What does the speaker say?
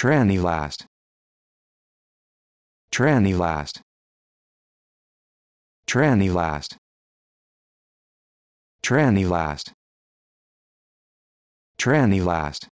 Tranny last. Tranny last. Tranny last. Tranny last. Tranny last.